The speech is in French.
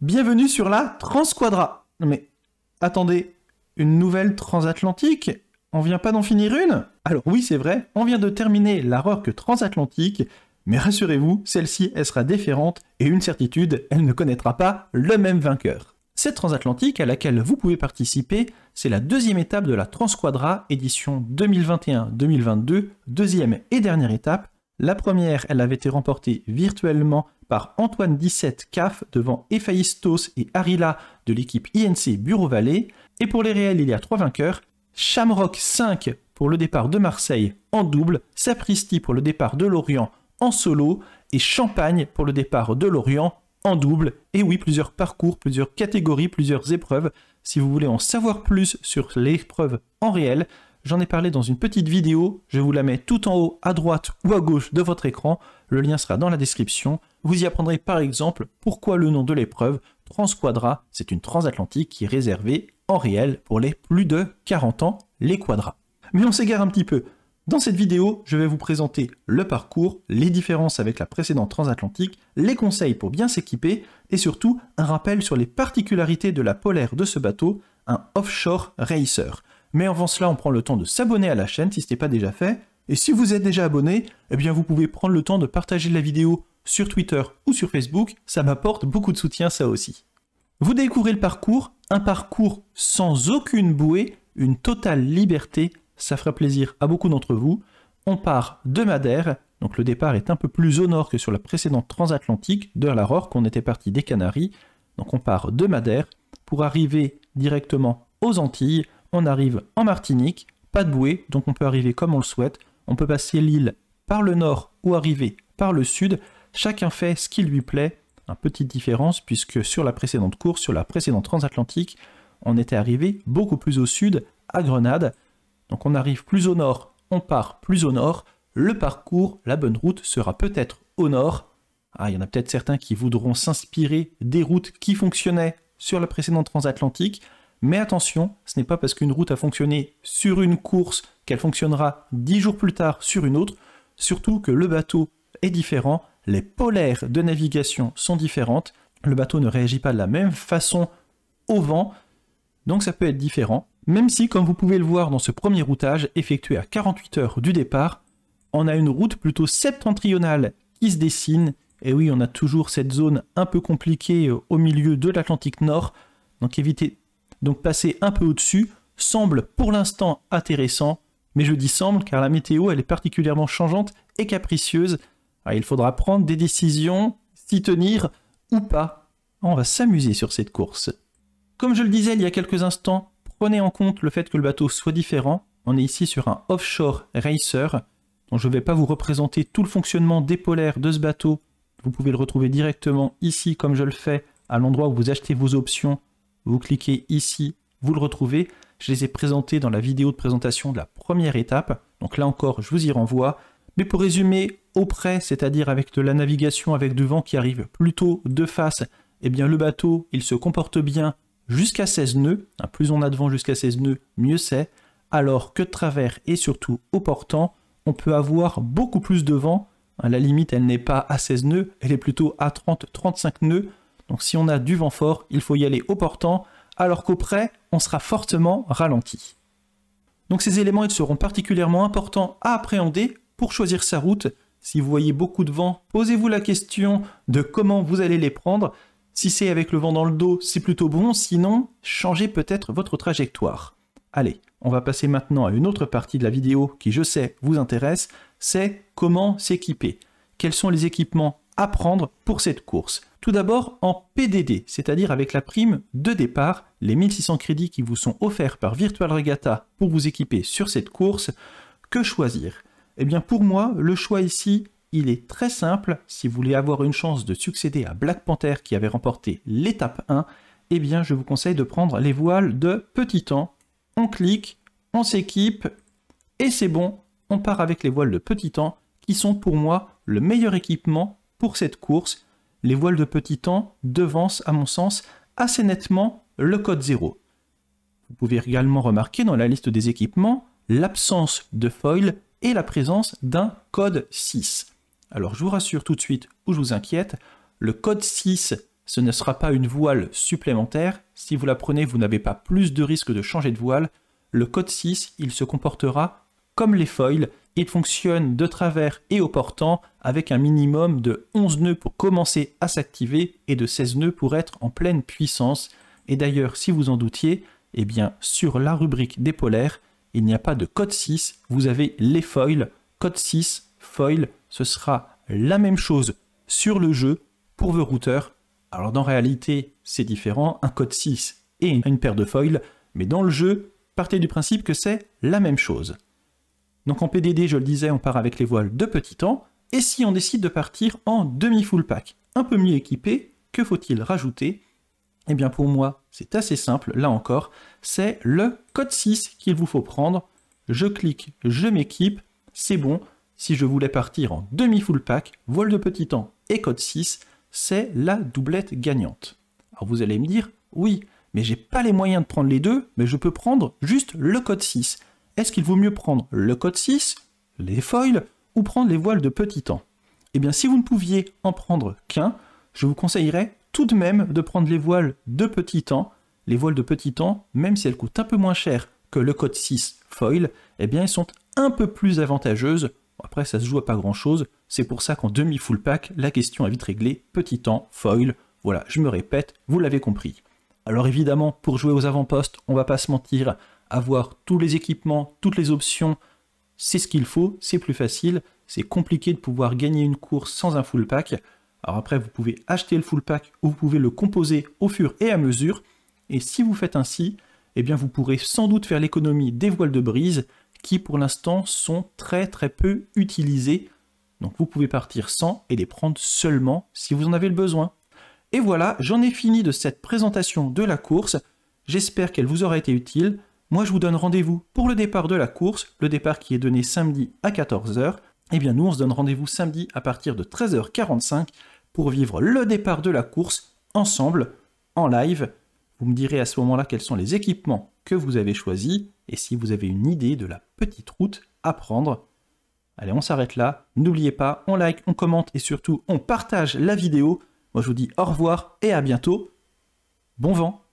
Bienvenue sur la Transquadra. mais attendez, une nouvelle transatlantique On vient pas d'en finir une Alors oui, c'est vrai, on vient de terminer la rock transatlantique, mais rassurez-vous, celle-ci, elle sera différente et une certitude, elle ne connaîtra pas le même vainqueur. Cette transatlantique à laquelle vous pouvez participer, c'est la deuxième étape de la Transquadra édition 2021-2022, deuxième et dernière étape la première, elle avait été remportée virtuellement par Antoine 17 CAF devant Ephaïstos et Arila de l'équipe INC Bureau Vallée. Et pour les réels, il y a trois vainqueurs. Shamrock 5 pour le départ de Marseille en double, Sapristi pour le départ de Lorient en solo et Champagne pour le départ de Lorient en double. Et oui, plusieurs parcours, plusieurs catégories, plusieurs épreuves. Si vous voulez en savoir plus sur l'épreuve en réel, J'en ai parlé dans une petite vidéo, je vous la mets tout en haut, à droite ou à gauche de votre écran, le lien sera dans la description. Vous y apprendrez par exemple pourquoi le nom de l'épreuve, Transquadra, c'est une transatlantique qui est réservée en réel pour les plus de 40 ans, les quadras. Mais on s'égare un petit peu. Dans cette vidéo, je vais vous présenter le parcours, les différences avec la précédente transatlantique, les conseils pour bien s'équiper et surtout un rappel sur les particularités de la polaire de ce bateau, un offshore racer. Mais avant cela, on prend le temps de s'abonner à la chaîne si ce n'est pas déjà fait. Et si vous êtes déjà abonné, eh bien vous pouvez prendre le temps de partager la vidéo sur Twitter ou sur Facebook, ça m'apporte beaucoup de soutien ça aussi. Vous découvrez le parcours, un parcours sans aucune bouée, une totale liberté, ça fera plaisir à beaucoup d'entre vous. On part de Madère, donc le départ est un peu plus au nord que sur la précédente transatlantique, de la Roque, on était parti des Canaries, donc on part de Madère pour arriver directement aux Antilles, on arrive en Martinique, pas de bouée, donc on peut arriver comme on le souhaite. On peut passer l'île par le nord ou arriver par le sud. Chacun fait ce qui lui plaît. Un petite différence puisque sur la précédente course, sur la précédente transatlantique, on était arrivé beaucoup plus au sud, à Grenade. Donc on arrive plus au nord, on part plus au nord. Le parcours, la bonne route sera peut-être au nord. Ah, il y en a peut-être certains qui voudront s'inspirer des routes qui fonctionnaient sur la précédente transatlantique. Mais attention, ce n'est pas parce qu'une route a fonctionné sur une course qu'elle fonctionnera dix jours plus tard sur une autre, surtout que le bateau est différent, les polaires de navigation sont différentes, le bateau ne réagit pas de la même façon au vent, donc ça peut être différent, même si, comme vous pouvez le voir dans ce premier routage, effectué à 48 heures du départ, on a une route plutôt septentrionale qui se dessine, et oui, on a toujours cette zone un peu compliquée euh, au milieu de l'Atlantique Nord, donc évitez donc passer un peu au-dessus semble pour l'instant intéressant, mais je dis semble car la météo elle est particulièrement changeante et capricieuse. Ah, il faudra prendre des décisions, s'y tenir ou pas. On va s'amuser sur cette course. Comme je le disais il y a quelques instants, prenez en compte le fait que le bateau soit différent. On est ici sur un offshore racer, donc je ne vais pas vous représenter tout le fonctionnement des polaires de ce bateau. Vous pouvez le retrouver directement ici comme je le fais à l'endroit où vous achetez vos options vous cliquez ici, vous le retrouvez. Je les ai présentés dans la vidéo de présentation de la première étape. Donc là encore, je vous y renvoie. Mais pour résumer, au près, c'est-à-dire avec de la navigation, avec du vent qui arrive plutôt de face, eh bien le bateau, il se comporte bien jusqu'à 16 nœuds. Hein, plus on a de vent jusqu'à 16 nœuds, mieux c'est. Alors que de travers et surtout au portant, on peut avoir beaucoup plus de vent. Hein, la limite, elle n'est pas à 16 nœuds, elle est plutôt à 30-35 nœuds. Donc si on a du vent fort, il faut y aller au portant, alors qu'au près, on sera fortement ralenti. Donc ces éléments ils seront particulièrement importants à appréhender pour choisir sa route. Si vous voyez beaucoup de vent, posez-vous la question de comment vous allez les prendre. Si c'est avec le vent dans le dos, c'est plutôt bon, sinon changez peut-être votre trajectoire. Allez, on va passer maintenant à une autre partie de la vidéo qui je sais vous intéresse, c'est comment s'équiper. Quels sont les équipements prendre pour cette course. Tout d'abord en PDD, c'est-à-dire avec la prime de départ, les 1600 crédits qui vous sont offerts par Virtual Regatta pour vous équiper sur cette course, que choisir et eh bien pour moi, le choix ici, il est très simple. Si vous voulez avoir une chance de succéder à Black Panther qui avait remporté l'étape 1, et eh bien je vous conseille de prendre les voiles de petit temps. On clique, on s'équipe, et c'est bon, on part avec les voiles de petit temps qui sont pour moi le meilleur équipement pour cette course, les voiles de petit temps devancent, à mon sens, assez nettement le code 0. Vous pouvez également remarquer dans la liste des équipements l'absence de foil et la présence d'un code 6. Alors je vous rassure tout de suite ou je vous inquiète, le code 6, ce ne sera pas une voile supplémentaire. Si vous la prenez, vous n'avez pas plus de risque de changer de voile. Le code 6, il se comportera comme les foils, il fonctionne de travers et au portant avec un minimum de 11 nœuds pour commencer à s'activer et de 16 nœuds pour être en pleine puissance. Et d'ailleurs, si vous en doutiez, eh bien, sur la rubrique des polaires, il n'y a pas de code 6, vous avez les foils, code 6, foil, ce sera la même chose sur le jeu pour vos routeurs. Alors dans réalité, c'est différent, un code 6 et une paire de foils, mais dans le jeu, partez du principe que c'est la même chose. Donc en PDD, je le disais, on part avec les voiles de petit temps. Et si on décide de partir en demi-full pack, un peu mieux équipé, que faut-il rajouter Eh bien pour moi, c'est assez simple, là encore, c'est le code 6 qu'il vous faut prendre. Je clique, je m'équipe, c'est bon. Si je voulais partir en demi-full pack, voile de petit temps et code 6, c'est la doublette gagnante. Alors vous allez me dire, oui, mais j'ai pas les moyens de prendre les deux, mais je peux prendre juste le code 6 est-ce qu'il vaut mieux prendre le code 6, les foils, ou prendre les voiles de petit temps Eh bien, si vous ne pouviez en prendre qu'un, je vous conseillerais tout de même de prendre les voiles de petit temps. Les voiles de petit temps, même si elles coûtent un peu moins cher que le code 6 foil, eh bien, elles sont un peu plus avantageuses. après, ça se joue à pas grand-chose. C'est pour ça qu'en demi-full pack, la question est vite réglée. Petit temps, foil. Voilà, je me répète, vous l'avez compris. Alors évidemment, pour jouer aux avant-postes, on va pas se mentir, avoir tous les équipements, toutes les options, c'est ce qu'il faut, c'est plus facile, c'est compliqué de pouvoir gagner une course sans un full pack. Alors après, vous pouvez acheter le full pack ou vous pouvez le composer au fur et à mesure. Et si vous faites ainsi, eh bien vous pourrez sans doute faire l'économie des voiles de brise qui pour l'instant sont très très peu utilisées. Donc vous pouvez partir sans et les prendre seulement si vous en avez le besoin. Et voilà, j'en ai fini de cette présentation de la course. J'espère qu'elle vous aura été utile. Moi, je vous donne rendez-vous pour le départ de la course, le départ qui est donné samedi à 14h. Eh bien, nous, on se donne rendez-vous samedi à partir de 13h45 pour vivre le départ de la course ensemble, en live. Vous me direz à ce moment-là quels sont les équipements que vous avez choisis et si vous avez une idée de la petite route à prendre. Allez, on s'arrête là. N'oubliez pas, on like, on commente et surtout, on partage la vidéo. Moi, je vous dis au revoir et à bientôt. Bon vent